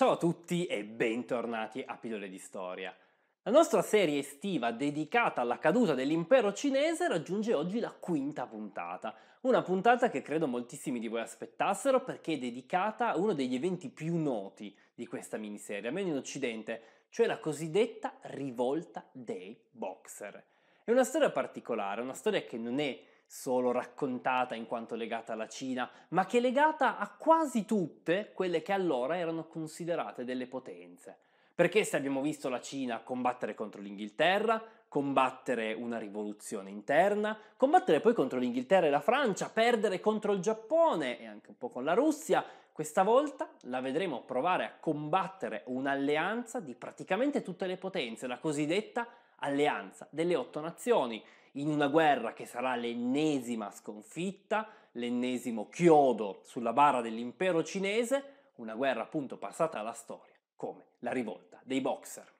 Ciao a tutti e bentornati a Pillole di Storia. La nostra serie estiva dedicata alla caduta dell'impero cinese raggiunge oggi la quinta puntata, una puntata che credo moltissimi di voi aspettassero perché è dedicata a uno degli eventi più noti di questa miniserie, almeno in Occidente, cioè la cosiddetta rivolta dei boxer. È una storia particolare, una storia che non è solo raccontata in quanto legata alla Cina, ma che è legata a quasi tutte quelle che allora erano considerate delle potenze. Perché se abbiamo visto la Cina combattere contro l'Inghilterra, combattere una rivoluzione interna, combattere poi contro l'Inghilterra e la Francia, perdere contro il Giappone e anche un po' con la Russia, questa volta la vedremo provare a combattere un'alleanza di praticamente tutte le potenze, la cosiddetta alleanza delle otto nazioni in una guerra che sarà l'ennesima sconfitta, l'ennesimo chiodo sulla bara dell'impero cinese, una guerra appunto passata alla storia come la rivolta dei boxer.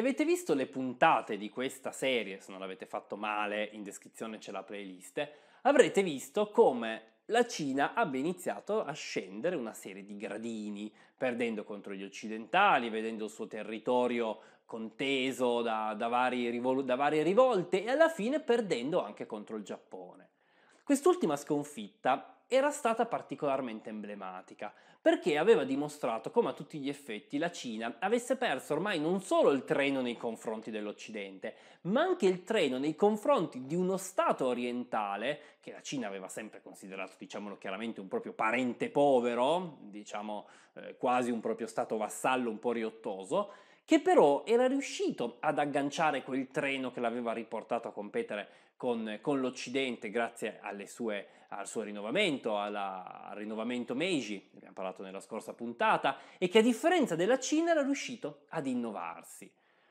Se avete visto le puntate di questa serie, se non l'avete fatto male, in descrizione c'è la playlist, avrete visto come la Cina abbia iniziato a scendere una serie di gradini, perdendo contro gli occidentali, vedendo il suo territorio conteso da, da, rivol- da, varie rivolte e alla fine perdendo anche contro il Giappone. Quest'ultima sconfitta era stata particolarmente emblematica, perché aveva dimostrato come a tutti gli effetti la Cina avesse perso ormai non solo il treno nei confronti dell'Occidente, ma anche il treno nei confronti di uno Stato orientale, che la Cina aveva sempre considerato, diciamolo chiaramente, un proprio parente povero, diciamo eh, quasi un proprio Stato vassallo un po' riottoso, che però era riuscito ad agganciare quel treno che l'aveva riportato a competere con, con l'Occidente grazie alle sue al suo rinnovamento, alla, al rinnovamento Meiji, ne abbiamo parlato nella scorsa puntata, e che a differenza della Cina era riuscito ad innovarsi.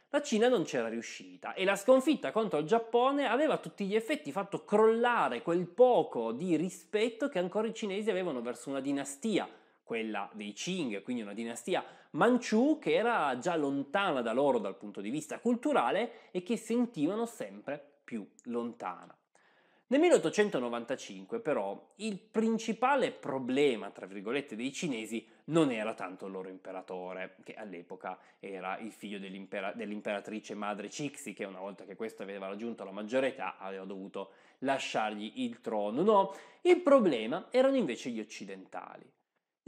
La Cina non c'era riuscita e la sconfitta contro il Giappone aveva a tutti gli effetti fatto crollare quel poco di rispetto che ancora i cinesi avevano verso una dinastia, quella dei Qing, quindi una dinastia Manchu che era già lontana da loro dal punto di vista culturale e che sentivano sempre più lontana. Nel 1895 però il principale problema, tra virgolette, dei cinesi non era tanto il loro imperatore, che all'epoca era il figlio dell'impera- dell'imperatrice madre Cixi, che una volta che questo aveva raggiunto la maggiore età aveva dovuto lasciargli il trono. No, il problema erano invece gli occidentali.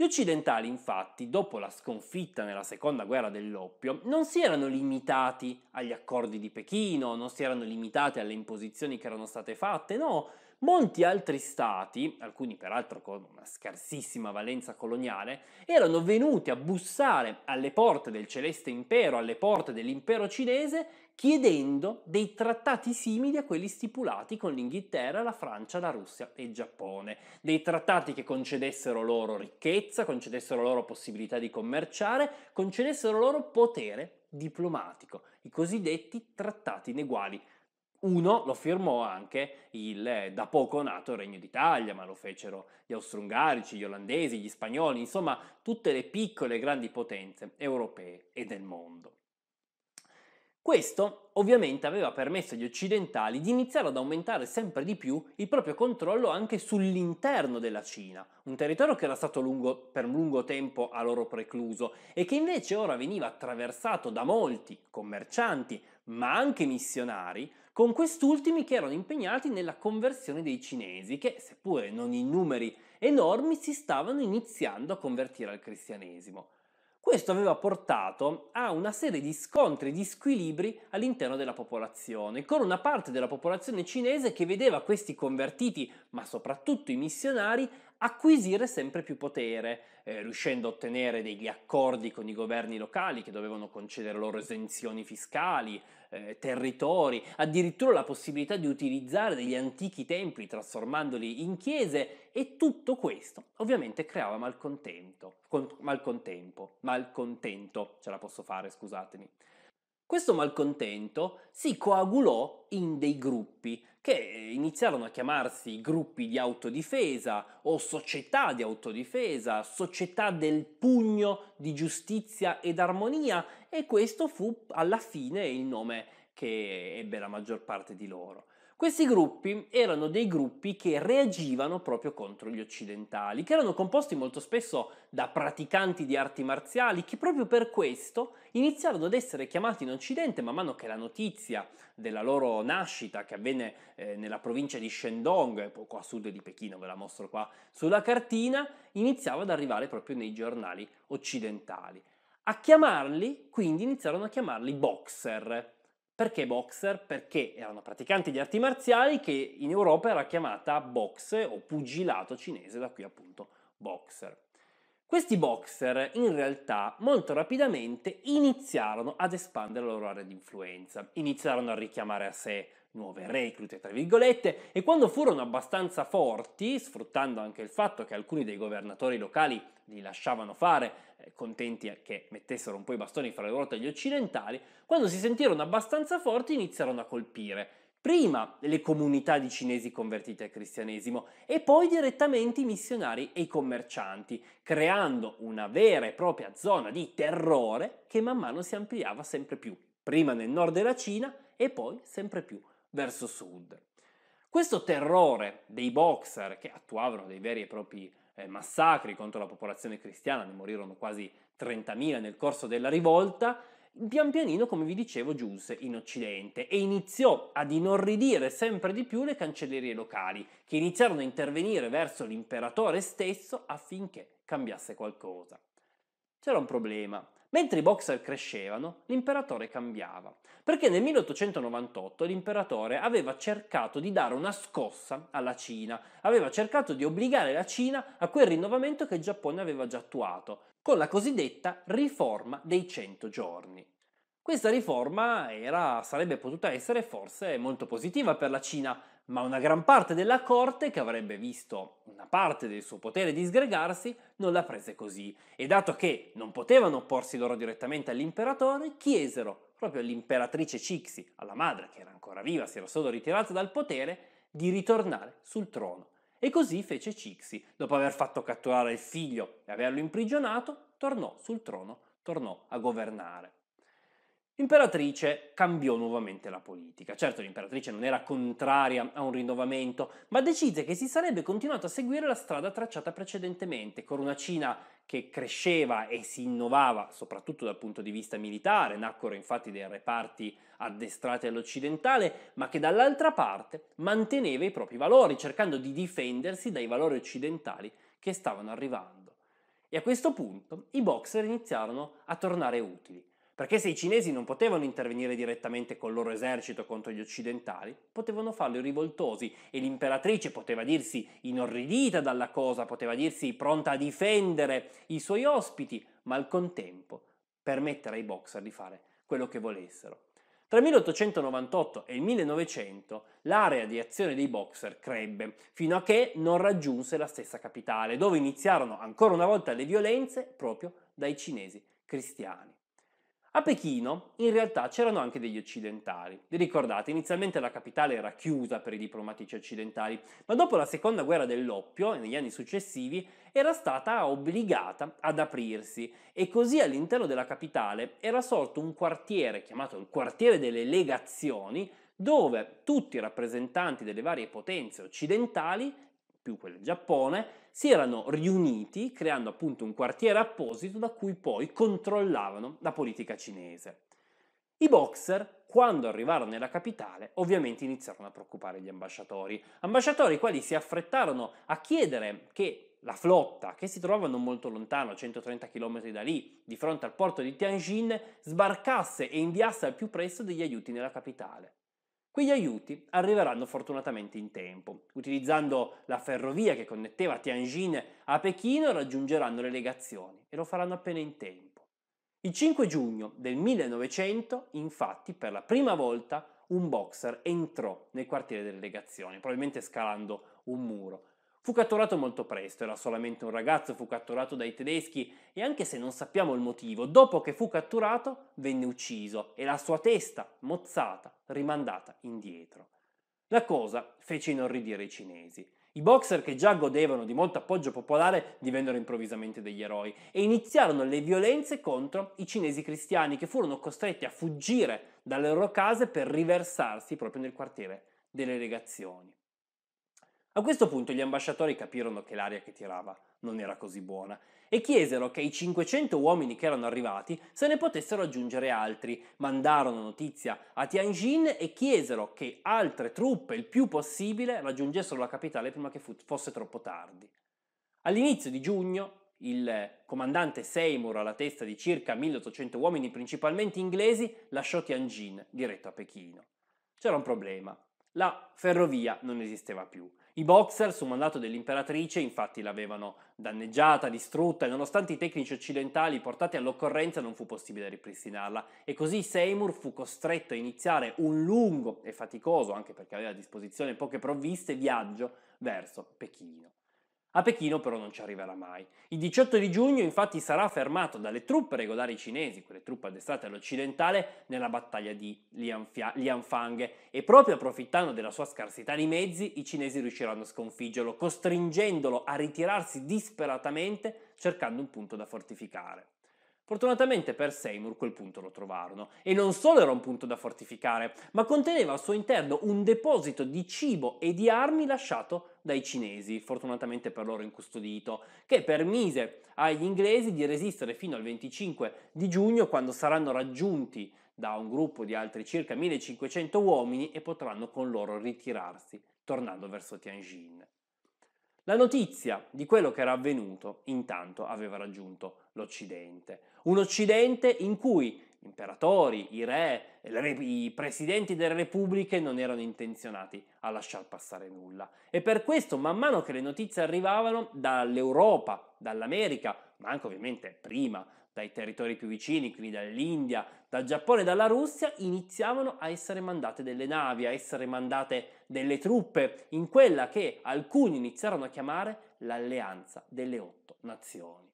Gli occidentali, infatti, dopo la sconfitta nella seconda guerra dell'oppio, non si erano limitati agli accordi di Pechino, non si erano limitati alle imposizioni che erano state fatte, no, Molti altri stati, alcuni peraltro con una scarsissima valenza coloniale, erano venuti a bussare alle porte del Celeste Impero, alle porte dell'impero cinese, chiedendo dei trattati simili a quelli stipulati con l'Inghilterra, la Francia, la Russia e il Giappone, dei trattati che concedessero loro ricchezza, concedessero loro possibilità di commerciare, concedessero loro potere diplomatico, i cosiddetti trattati ineguali uno lo firmò anche il eh, da poco nato Regno d'Italia, ma lo fecero gli austro-ungarici, gli olandesi, gli spagnoli, insomma tutte le piccole e grandi potenze europee e del mondo. Questo ovviamente aveva permesso agli occidentali di iniziare ad aumentare sempre di più il proprio controllo anche sull'interno della Cina, un territorio che era stato lungo, per lungo tempo a loro precluso e che invece ora veniva attraversato da molti commercianti, ma anche missionari, con quest'ultimi che erano impegnati nella conversione dei cinesi, che seppure non in numeri enormi si stavano iniziando a convertire al cristianesimo. Questo aveva portato a una serie di scontri e di squilibri all'interno della popolazione, con una parte della popolazione cinese che vedeva questi convertiti, ma soprattutto i missionari, acquisire sempre più potere, eh, riuscendo a ottenere degli accordi con i governi locali che dovevano concedere loro esenzioni fiscali, eh, territori, addirittura la possibilità di utilizzare degli antichi templi trasformandoli in chiese e tutto questo ovviamente creava malcontento, con, malcontempo, malcontento, ce la posso fare, scusatemi. Questo malcontento si coagulò in dei gruppi, che iniziarono a chiamarsi gruppi di autodifesa o società di autodifesa, società del pugno di giustizia ed armonia e questo fu alla fine il nome che ebbe la maggior parte di loro. Questi gruppi erano dei gruppi che reagivano proprio contro gli occidentali, che erano composti molto spesso da praticanti di arti marziali che proprio per questo iniziarono ad essere chiamati in Occidente man mano che la notizia della loro nascita, che avvenne eh, nella provincia di Shandong, eh, poco a sud di Pechino, ve la mostro qua sulla cartina, iniziava ad arrivare proprio nei giornali occidentali. A chiamarli, quindi iniziarono a chiamarli boxer perché boxer? Perché erano praticanti di arti marziali che in Europa era chiamata boxe o pugilato cinese, da qui appunto boxer. Questi boxer in realtà molto rapidamente iniziarono ad espandere la loro area di influenza, iniziarono a richiamare a sé nuove reclute, tra virgolette, e quando furono abbastanza forti, sfruttando anche il fatto che alcuni dei governatori locali li lasciavano fare, eh, contenti che mettessero un po' i bastoni fra le ruote agli occidentali, quando si sentirono abbastanza forti iniziarono a colpire prima le comunità di cinesi convertiti al cristianesimo e poi direttamente i missionari e i commercianti, creando una vera e propria zona di terrore che man mano si ampliava sempre più, prima nel nord della Cina e poi sempre più verso sud. Questo terrore dei boxer che attuavano dei veri e propri eh, massacri contro la popolazione cristiana, ne morirono quasi 30.000 nel corso della rivolta, pian pianino, come vi dicevo, giunse in Occidente e iniziò ad inorridire sempre di più le cancellerie locali, che iniziarono a intervenire verso l'imperatore stesso affinché cambiasse qualcosa. C'era un problema. Mentre i boxer crescevano, l'imperatore cambiava, perché nel 1898 l'imperatore aveva cercato di dare una scossa alla Cina, aveva cercato di obbligare la Cina a quel rinnovamento che il Giappone aveva già attuato, con la cosiddetta riforma dei 100 giorni. Questa riforma era, sarebbe potuta essere forse molto positiva per la Cina, ma una gran parte della corte, che avrebbe visto una parte del suo potere disgregarsi, non la prese così e dato che non potevano opporsi loro direttamente all'imperatore, chiesero proprio all'imperatrice Cixi, alla madre che era ancora viva, si era solo ritirata dal potere, di ritornare sul trono e così fece Cixi. Dopo aver fatto catturare il figlio e averlo imprigionato, tornò sul trono, tornò a governare. L'imperatrice cambiò nuovamente la politica. Certo, l'imperatrice non era contraria a un rinnovamento, ma decise che si sarebbe continuato a seguire la strada tracciata precedentemente, con una Cina che cresceva e si innovava, soprattutto dal punto di vista militare, nacquero infatti dei reparti addestrati all'occidentale, ma che dall'altra parte manteneva i propri valori, cercando di difendersi dai valori occidentali che stavano arrivando. E a questo punto i boxer iniziarono a tornare utili perché se i cinesi non potevano intervenire direttamente col loro esercito contro gli occidentali, potevano farlo i rivoltosi e l'imperatrice poteva dirsi inorridita dalla cosa, poteva dirsi pronta a difendere i suoi ospiti, ma al contempo permettere ai boxer di fare quello che volessero. Tra il 1898 e il 1900 l'area di azione dei boxer crebbe, fino a che non raggiunse la stessa capitale, dove iniziarono ancora una volta le violenze proprio dai cinesi cristiani. A Pechino in realtà c'erano anche degli occidentali. Vi ricordate, inizialmente la capitale era chiusa per i diplomatici occidentali, ma dopo la seconda guerra dell'oppio, e negli anni successivi, era stata obbligata ad aprirsi e così all'interno della capitale era sorto un quartiere chiamato il quartiere delle legazioni, dove tutti i rappresentanti delle varie potenze occidentali più quello in Giappone, si erano riuniti creando appunto un quartiere apposito da cui poi controllavano la politica cinese. I boxer, quando arrivarono nella capitale, ovviamente iniziarono a preoccupare gli ambasciatori, ambasciatori i quali si affrettarono a chiedere che la flotta, che si trovava non molto lontano, 130 km da lì, di fronte al porto di Tianjin, sbarcasse e inviasse al più presto degli aiuti nella capitale. Quegli aiuti arriveranno fortunatamente in tempo. Utilizzando la ferrovia che connetteva Tianjin a Pechino raggiungeranno le legazioni e lo faranno appena in tempo. Il 5 giugno del 1900, infatti, per la prima volta un boxer entrò nel quartiere delle legazioni, probabilmente scalando un muro. Fu catturato molto presto, era solamente un ragazzo, fu catturato dai tedeschi e anche se non sappiamo il motivo, dopo che fu catturato venne ucciso e la sua testa, mozzata, rimandata indietro. La cosa fece inorridire i cinesi. I boxer che già godevano di molto appoggio popolare divennero improvvisamente degli eroi e iniziarono le violenze contro i cinesi cristiani che furono costretti a fuggire dalle loro case per riversarsi proprio nel quartiere delle legazioni. A questo punto gli ambasciatori capirono che l'aria che tirava non era così buona e chiesero che i 500 uomini che erano arrivati se ne potessero aggiungere altri. Mandarono notizia a Tianjin e chiesero che altre truppe il più possibile raggiungessero la capitale prima che fosse troppo tardi. All'inizio di giugno il comandante Seymour alla testa di circa 1800 uomini principalmente inglesi lasciò Tianjin diretto a Pechino. C'era un problema, la ferrovia non esisteva più i boxer, su mandato dell'imperatrice, infatti l'avevano danneggiata, distrutta e nonostante i tecnici occidentali portati all'occorrenza non fu possibile ripristinarla e così Seymour fu costretto a iniziare un lungo e faticoso, anche perché aveva a disposizione poche provviste, viaggio verso Pechino. A Pechino però non ci arriverà mai. Il 18 di giugno infatti sarà fermato dalle truppe regolari cinesi, quelle truppe addestrate all'occidentale, nella battaglia di Lianfang e proprio approfittando della sua scarsità di mezzi i cinesi riusciranno a sconfiggerlo, costringendolo a ritirarsi disperatamente cercando un punto da fortificare. Fortunatamente per Seymour quel punto lo trovarono, e non solo era un punto da fortificare, ma conteneva al suo interno un deposito di cibo e di armi lasciato dai cinesi, fortunatamente per loro incustodito, che permise agli inglesi di resistere fino al 25 di giugno quando saranno raggiunti da un gruppo di altri circa 1500 uomini e potranno con loro ritirarsi, tornando verso Tianjin. La notizia di quello che era avvenuto intanto aveva raggiunto l'Occidente, un Occidente in cui gli imperatori, i re, i presidenti delle repubbliche non erano intenzionati a lasciar passare nulla. E per questo, man mano che le notizie arrivavano dall'Europa, dall'America, ma anche ovviamente prima dai territori più vicini, quindi dall'India, dal Giappone e dalla Russia, iniziavano a essere mandate delle navi, a essere mandate delle truppe, in quella che alcuni iniziarono a chiamare l'alleanza delle otto nazioni.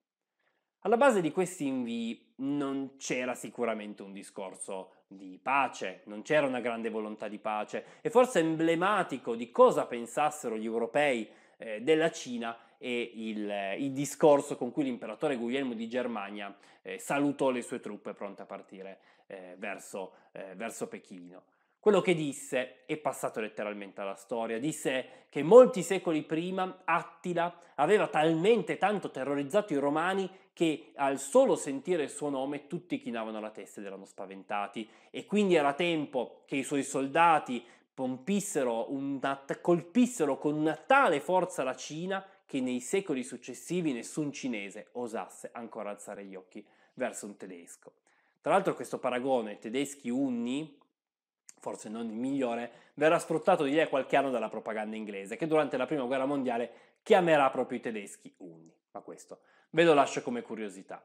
Alla base di questi invii non c'era sicuramente un discorso di pace, non c'era una grande volontà di pace e forse emblematico di cosa pensassero gli europei eh, della Cina e il, eh, il, discorso con cui l'imperatore Guglielmo di Germania eh, salutò le sue truppe pronte a partire eh, verso, eh, verso Pechino. Quello che disse è passato letteralmente alla storia. Disse che molti secoli prima Attila aveva talmente tanto terrorizzato i romani che al solo sentire il suo nome tutti chinavano la testa ed erano spaventati e quindi era tempo che i suoi soldati pompissero una, colpissero con una tale forza la Cina che nei secoli successivi nessun cinese osasse ancora alzare gli occhi verso un tedesco. Tra l'altro questo paragone tedeschi-unni, forse non il migliore, verrà sfruttato di lì a qualche anno dalla propaganda inglese, che durante la Prima Guerra Mondiale chiamerà proprio i tedeschi unni. Ma questo ve lo lascio come curiosità.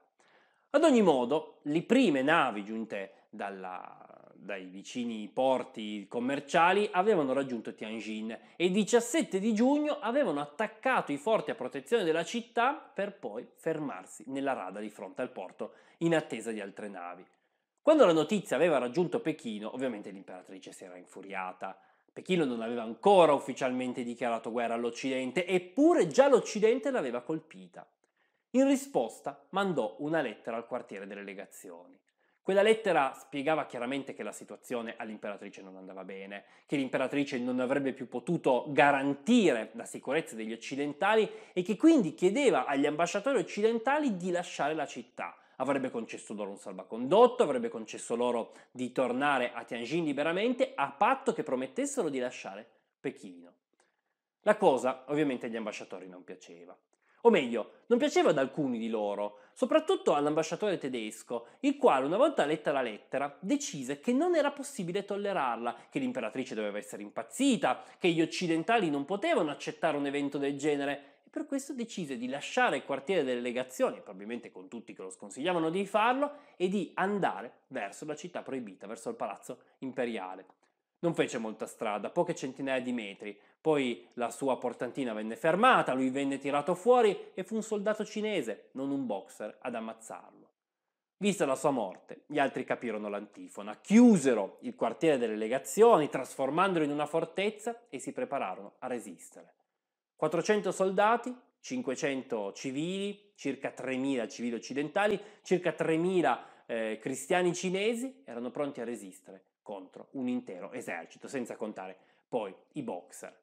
Ad ogni modo, le prime navi giunte dalla, dai vicini porti commerciali avevano raggiunto Tianjin e il 17 di giugno avevano attaccato i forti a protezione della città per poi fermarsi nella rada di fronte al porto in attesa di altre navi. Quando la notizia aveva raggiunto Pechino, ovviamente l'imperatrice si era infuriata. Pechino non aveva ancora ufficialmente dichiarato guerra all'Occidente, eppure già l'Occidente l'aveva colpita. In risposta mandò una lettera al quartiere delle legazioni. Quella lettera spiegava chiaramente che la situazione all'imperatrice non andava bene, che l'imperatrice non avrebbe più potuto garantire la sicurezza degli occidentali e che quindi chiedeva agli ambasciatori occidentali di lasciare la città. Avrebbe concesso loro un salvacondotto, avrebbe concesso loro di tornare a Tianjin liberamente a patto che promettessero di lasciare Pechino. La cosa ovviamente agli ambasciatori non piaceva. O meglio, non piaceva ad alcuni di loro, soprattutto all'ambasciatore tedesco, il quale, una volta letta la lettera, decise che non era possibile tollerarla, che l'imperatrice doveva essere impazzita, che gli occidentali non potevano accettare un evento del genere e per questo decise di lasciare il quartiere delle legazioni, probabilmente con tutti che lo sconsigliavano di farlo, e di andare verso la città proibita, verso il palazzo imperiale. Non fece molta strada, poche centinaia di metri. Poi la sua portantina venne fermata, lui venne tirato fuori e fu un soldato cinese, non un boxer, ad ammazzarlo. Vista la sua morte, gli altri capirono l'antifona, chiusero il quartiere delle legazioni, trasformandolo in una fortezza e si prepararono a resistere. 400 soldati, 500 civili, circa 3.000 civili occidentali, circa 3.000 eh, cristiani cinesi erano pronti a resistere contro un intero esercito, senza contare poi i boxer.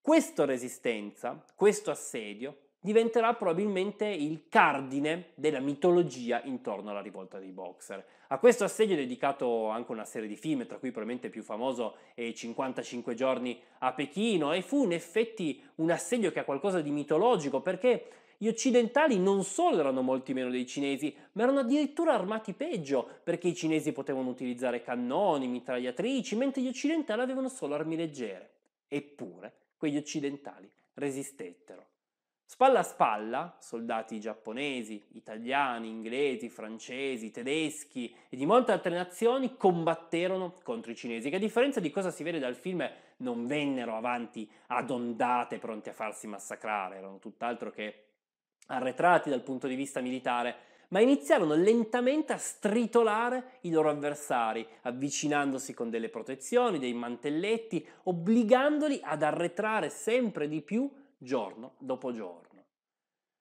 Questa resistenza, questo assedio, diventerà probabilmente il cardine della mitologia intorno alla rivolta dei boxer. A questo assedio è dedicato anche una serie di film, tra cui probabilmente il più famoso è 55 giorni a Pechino, e fu in effetti un assedio che ha qualcosa di mitologico perché gli occidentali non solo erano molti meno dei cinesi, ma erano addirittura armati peggio, perché i cinesi potevano utilizzare cannoni, mitragliatrici, mentre gli occidentali avevano solo armi leggere. Eppure, quegli occidentali resistettero. Spalla a spalla, soldati giapponesi, italiani, inglesi, francesi, tedeschi e di molte altre nazioni combatterono contro i cinesi, che a differenza di cosa si vede dal film non vennero avanti ad ondate pronti a farsi massacrare, erano tutt'altro che arretrati dal punto di vista militare, ma iniziarono lentamente a stritolare i loro avversari, avvicinandosi con delle protezioni, dei mantelletti, obbligandoli ad arretrare sempre di più giorno dopo giorno.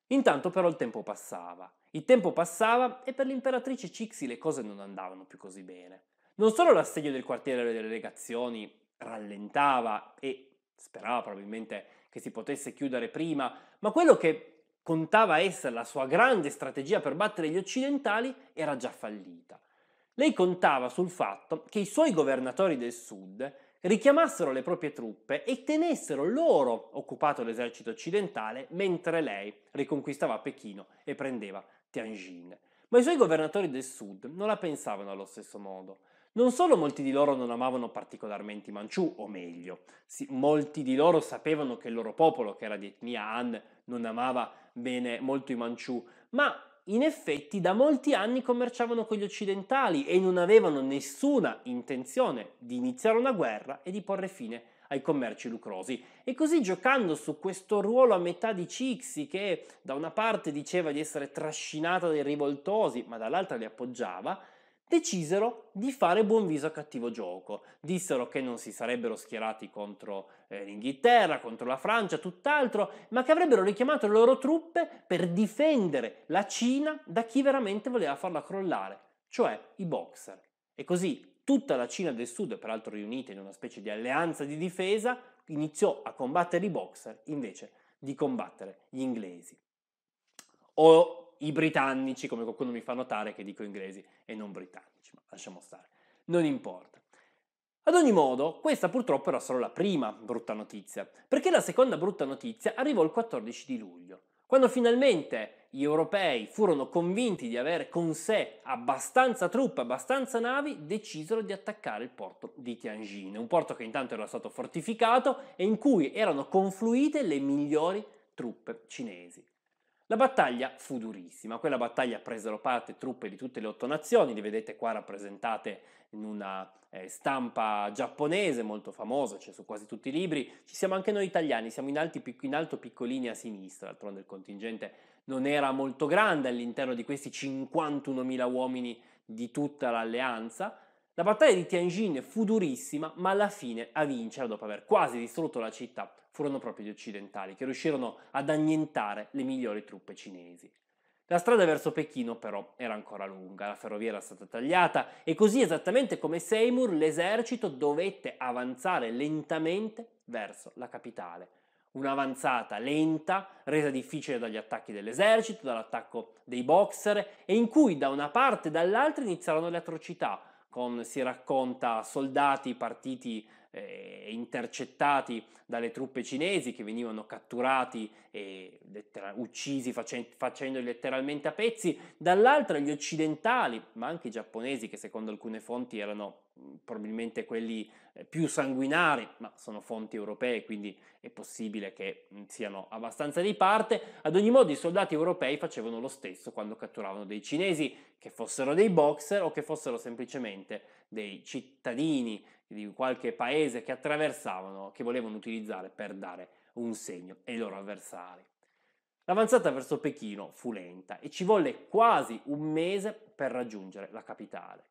Intanto però il tempo passava. Il tempo passava e per l'imperatrice Cixi le cose non andavano più così bene. Non solo l'assedio del quartiere delle legazioni rallentava e sperava probabilmente che si potesse chiudere prima, ma quello che contava essere la sua grande strategia per battere gli occidentali era già fallita. Lei contava sul fatto che i suoi governatori del sud richiamassero le proprie truppe e tenessero loro occupato l'esercito occidentale mentre lei riconquistava Pechino e prendeva Tianjin. Ma i suoi governatori del sud non la pensavano allo stesso modo. Non solo molti di loro non amavano particolarmente i Manciù, o meglio, sì, molti di loro sapevano che il loro popolo, che era di etnia Han, non amava bene molto i Manciù, ma in effetti da molti anni commerciavano con gli occidentali e non avevano nessuna intenzione di iniziare una guerra e di porre fine ai commerci lucrosi. E così giocando su questo ruolo a metà di Cixi che da una parte diceva di essere trascinata dai rivoltosi ma dall'altra li appoggiava, decisero di fare buon viso a cattivo gioco. Dissero che non si sarebbero schierati contro eh, l'Inghilterra, contro la Francia, tutt'altro, ma che avrebbero richiamato le loro truppe per difendere la Cina da chi veramente voleva farla crollare, cioè i boxer. E così tutta la Cina del Sud, peraltro riunita in una specie di alleanza di difesa, iniziò a combattere i boxer invece di combattere gli inglesi. O i britannici, come qualcuno mi fa notare che dico inglesi e non britannici, ma lasciamo stare, non importa. Ad ogni modo, questa purtroppo era solo la prima brutta notizia, perché la seconda brutta notizia arrivò il 14 di luglio, quando finalmente gli europei furono convinti di avere con sé abbastanza truppe, abbastanza navi, decisero di attaccare il porto di Tianjin, un porto che intanto era stato fortificato e in cui erano confluite le migliori truppe cinesi. La battaglia fu durissima, quella battaglia presero parte truppe di tutte le otto nazioni, li vedete qua rappresentate in una eh, stampa giapponese molto famosa, c'è cioè su quasi tutti i libri, ci siamo anche noi italiani, siamo in, alti, in alto piccolini a sinistra, d'altronde il contingente non era molto grande all'interno di questi 51.000 uomini di tutta l'alleanza, la battaglia di Tianjin fu durissima, ma alla fine a vincere, dopo aver quasi distrutto la città, furono proprio gli occidentali, che riuscirono ad annientare le migliori truppe cinesi. La strada verso Pechino però era ancora lunga, la ferrovia era stata tagliata e così esattamente come Seymour l'esercito dovette avanzare lentamente verso la capitale. Un'avanzata lenta, resa difficile dagli attacchi dell'esercito, dall'attacco dei boxer e in cui da una parte e dall'altra iniziarono le atrocità, con, si racconta, soldati partiti eh, intercettati dalle truppe cinesi che venivano catturati e lettera- uccisi facen- facendoli letteralmente a pezzi, dall'altra gli occidentali, ma anche i giapponesi che secondo alcune fonti erano Mhmm, probabilmente quelli eh, più sanguinari, ma sono fonti europee, quindi è possibile che mhmm, siano abbastanza di parte. Ad ogni modo i soldati europei facevano lo stesso quando catturavano dei cinesi, che fossero dei boxer o che fossero semplicemente dei cittadini di qualche paese che attraversavano, che volevano utilizzare per dare un segno ai loro avversari. L'avanzata verso Pechino fu lenta e ci volle quasi un mese per raggiungere la capitale.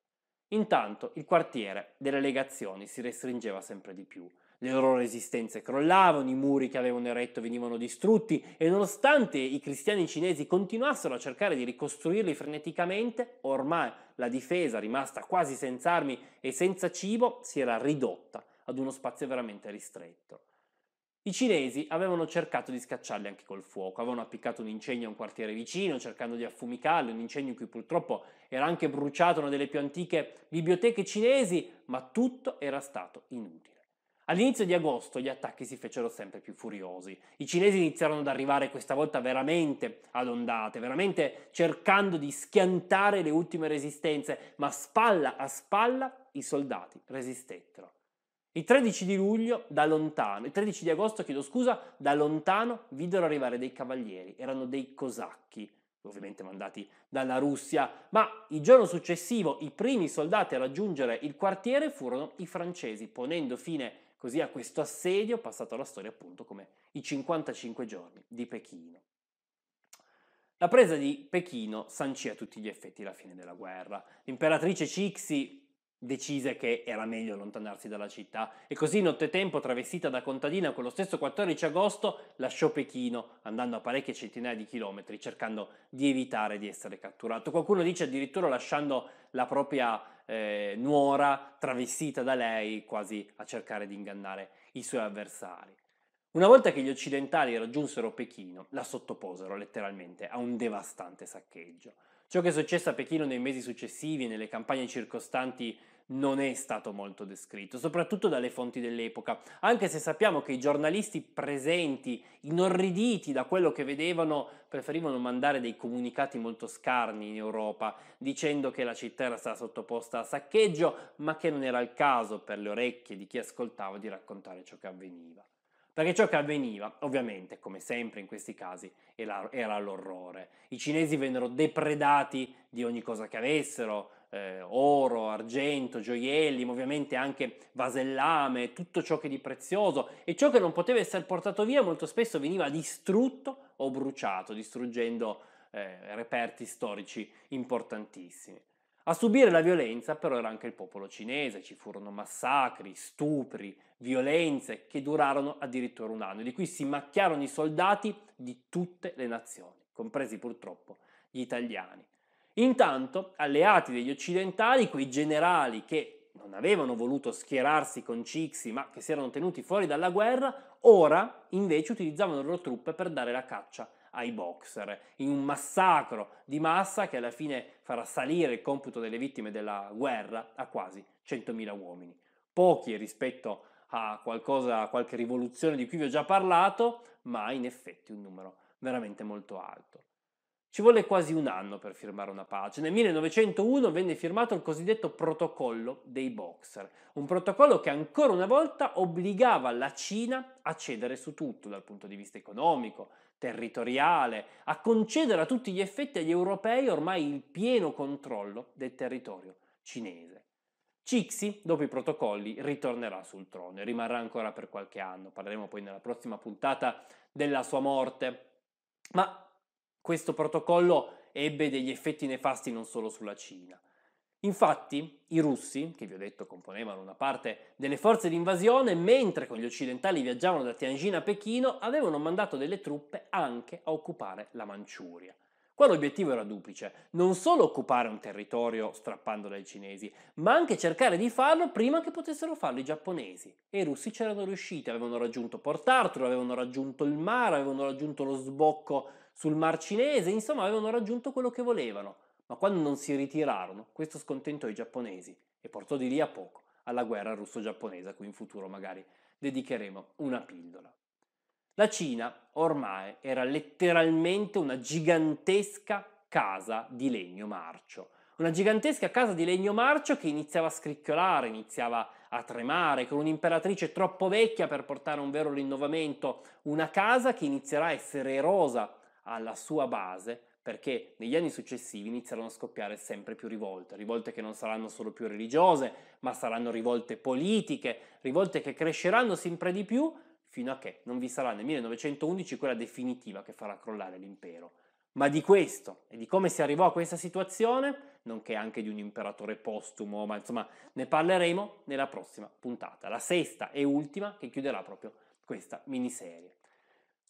Intanto il quartiere delle legazioni si restringeva sempre di più. Le loro resistenze crollavano, i muri che avevano eretto venivano distrutti e nonostante i cristiani cinesi continuassero a cercare di ricostruirli freneticamente, ormai la difesa, rimasta quasi senza armi e senza cibo, si era ridotta ad uno spazio veramente ristretto. I cinesi avevano cercato di scacciarli anche col fuoco, avevano appiccato un incendio a un quartiere vicino cercando di affumicarli, un incendio in cui purtroppo era anche bruciata una delle più antiche biblioteche cinesi, ma tutto era stato inutile. All'inizio di agosto gli attacchi si fecero sempre più furiosi. I cinesi iniziarono ad arrivare questa volta veramente ad ondate, veramente cercando di schiantare le ultime resistenze, ma spalla a spalla i soldati resistettero. Il 13 di luglio, da lontano, il 13 di agosto, chiedo scusa, da lontano videro arrivare dei cavalieri, erano dei cosacchi, ovviamente mandati dalla Russia, ma il giorno successivo i primi soldati a raggiungere il quartiere furono i francesi, ponendo fine così a questo assedio passato alla storia appunto come i 55 giorni di Pechino. La presa di Pechino sancì a tutti gli effetti la fine della guerra. L'imperatrice Cixi decise che era meglio allontanarsi dalla città e così nottetempo, travestita da contadina, quello stesso 14 agosto lasciò Pechino, andando a parecchie centinaia di chilometri, cercando di evitare di essere catturato. Qualcuno dice addirittura lasciando la propria eh, nuora travestita da lei, quasi a cercare di ingannare i suoi avversari. Una volta che gli occidentali raggiunsero Pechino, la sottoposero letteralmente a un devastante saccheggio. Ciò che è successo a Pechino nei mesi successivi e nelle campagne circostanti non è stato molto descritto, soprattutto dalle fonti dell'epoca, anche se sappiamo che i giornalisti presenti, inorriditi da quello che vedevano, preferivano mandare dei comunicati molto scarni in Europa, dicendo che la città era stata sottoposta a saccheggio, ma che non era il caso per le orecchie di chi ascoltava di raccontare ciò che avveniva. Perché ciò che avveniva, ovviamente, come sempre in questi casi, era l'orrore. I cinesi vennero depredati di ogni cosa che avessero, eh, oro, argento, gioielli, ma ovviamente anche vasellame, tutto ciò che di prezioso e ciò che non poteva essere portato via molto spesso veniva distrutto o bruciato, distruggendo eh, reperti storici importantissimi. A subire la violenza però era anche il popolo cinese, ci furono massacri, stupri, violenze che durarono addirittura un anno, di cui si macchiarono i soldati di tutte le nazioni, compresi purtroppo gli italiani. Intanto, alleati degli occidentali, quei generali che non avevano voluto schierarsi con Cixi ma che si erano tenuti fuori dalla guerra, ora invece utilizzavano le loro truppe per dare la caccia ai boxer, in un massacro di massa che alla fine farà salire il computo delle vittime della guerra a quasi 100.000 uomini. Pochi rispetto a, qualcosa, a qualche rivoluzione di cui vi ho già parlato, ma in effetti un numero veramente molto alto. Ci volle quasi un anno per firmare una pace. Nel 1901 venne firmato il cosiddetto protocollo dei boxer, un protocollo che ancora una volta obbligava la Cina a cedere su tutto dal punto di vista economico, territoriale, a concedere a tutti gli effetti agli europei ormai il pieno controllo del territorio cinese. Cixi, dopo i protocolli, ritornerà sul trono e rimarrà ancora per qualche anno. Parleremo poi nella prossima puntata della sua morte. Ma questo protocollo ebbe degli effetti nefasti non solo sulla Cina. Infatti, i russi, che vi ho detto componevano una parte delle forze d'invasione, mentre con gli occidentali viaggiavano da Tianjin a Pechino, avevano mandato delle truppe anche a occupare la Manciuria. Qua l'obiettivo era duplice, non solo occupare un territorio strappandolo ai cinesi, ma anche cercare di farlo prima che potessero farlo i giapponesi. E i russi c'erano riusciti, avevano raggiunto Port Arthur, avevano raggiunto il mare, avevano raggiunto lo sbocco sul mar cinese, insomma avevano raggiunto quello che volevano ma quando non si ritirarono, questo scontentò i giapponesi e portò di lì a poco alla guerra russo-giapponese, a cui in futuro magari dedicheremo una pillola. La Cina ormai era letteralmente una gigantesca casa di legno marcio. Una gigantesca casa di legno marcio che iniziava a scricchiolare, iniziava a tremare, con un'imperatrice troppo vecchia per portare un vero rinnovamento, una casa che inizierà a essere erosa alla sua base perché negli anni successivi iniziarono a scoppiare sempre più rivolte, rivolte che non saranno solo più religiose, ma saranno rivolte politiche, rivolte che cresceranno sempre di più fino a che non vi sarà nel 1911 quella definitiva che farà crollare l'impero. Ma di questo e di come si arrivò a questa situazione, nonché anche di un imperatore postumo, ma insomma ne parleremo nella prossima puntata, la sesta e ultima che chiuderà proprio questa miniserie.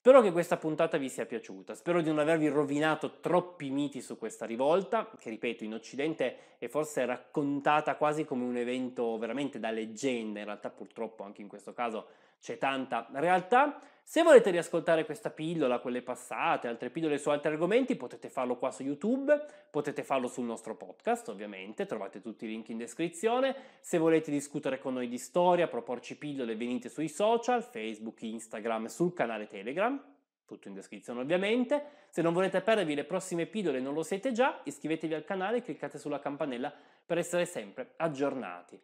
Spero che questa puntata vi sia piaciuta, spero di non avervi rovinato troppi miti su questa rivolta, che ripeto in Occidente è forse raccontata quasi come un evento veramente da leggenda, in realtà purtroppo anche in questo caso c'è tanta realtà. Se volete riascoltare questa pillola, quelle passate, altre pillole su altri argomenti, potete farlo qua su YouTube, potete farlo sul nostro podcast, ovviamente, trovate tutti i link in descrizione. Se volete discutere con noi di storia, proporci pillole, venite sui social, Facebook, Instagram, sul canale Telegram, tutto in descrizione ovviamente. Se non volete perdervi le prossime pillole e non lo siete già, iscrivetevi al canale e cliccate sulla campanella per essere sempre aggiornati.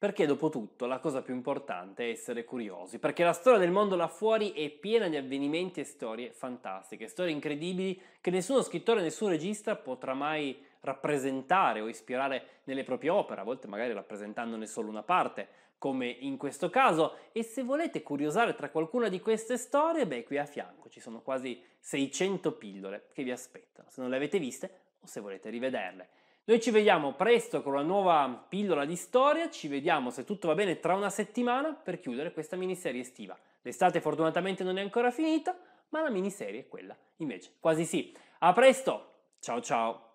Perché dopo tutto la cosa più importante è essere curiosi, perché la storia del mondo là fuori è piena di avvenimenti e storie fantastiche, storie incredibili che nessuno scrittore, nessun regista potrà mai rappresentare o ispirare nelle proprie opere, a volte magari rappresentandone solo una parte, come in questo caso. E se volete curiosare tra qualcuna di queste storie, beh qui a fianco ci sono quasi 600 pillole che vi aspettano, se non le avete viste o se volete rivederle. Noi ci vediamo presto con una nuova pillola di storia, ci vediamo se tutto va bene tra una settimana per chiudere questa miniserie estiva. L'estate fortunatamente non è ancora finita, ma la miniserie è quella invece, quasi sì. A presto, ciao ciao!